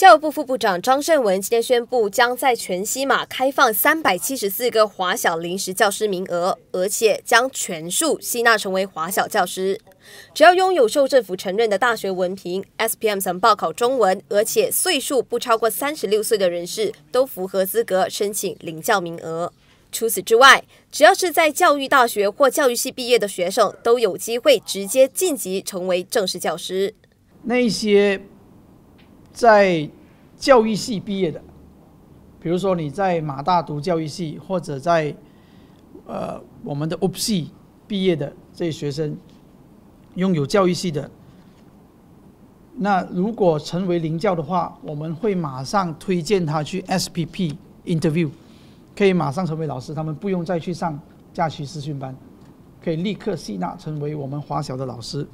教育部副部长张胜文今天宣布，将在全西马开放三百七十四个华小临时教师名额，而且将全数吸纳成为华小教师。只要拥有受政府承认的大学文凭、S P M 曾报考中文，而且岁数不超过三十六岁的人士，都符合资格申请领教名额。除此之外，只要是在教育大学或教育系毕业的学生，都有机会直接晋级成为正式教师。那些。在教育系毕业的，比如说你在马大读教育系，或者在呃我们的 UPC 毕业的这些学生，拥有教育系的，那如果成为领教的话，我们会马上推荐他去 SPP interview，可以马上成为老师，他们不用再去上假期试训班。可以立刻吸纳成为我们华小的老师。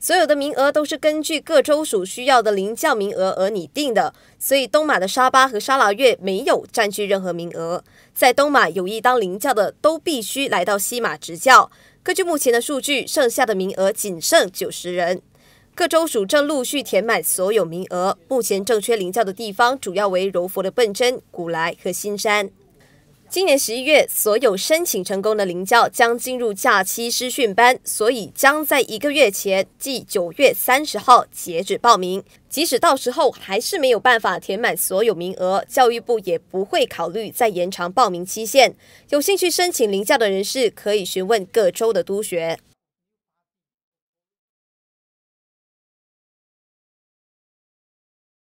所有的名额都是根据各州属需要的临教名额而拟定的，所以东马的沙巴和沙拉越没有占据任何名额。在东马有意当零教的都必须来到西马执教。根据目前的数据，剩下的名额仅剩九十人。各州属正陆续填满所有名额，目前正缺零教的地方主要为柔佛的笨珍、古来和新山。今年十一月，所有申请成功的零教将进入假期师训班，所以将在一个月前，即九月三十号截止报名。即使到时候还是没有办法填满所有名额，教育部也不会考虑再延长报名期限。有兴趣申请零教的人士，可以询问各州的督学。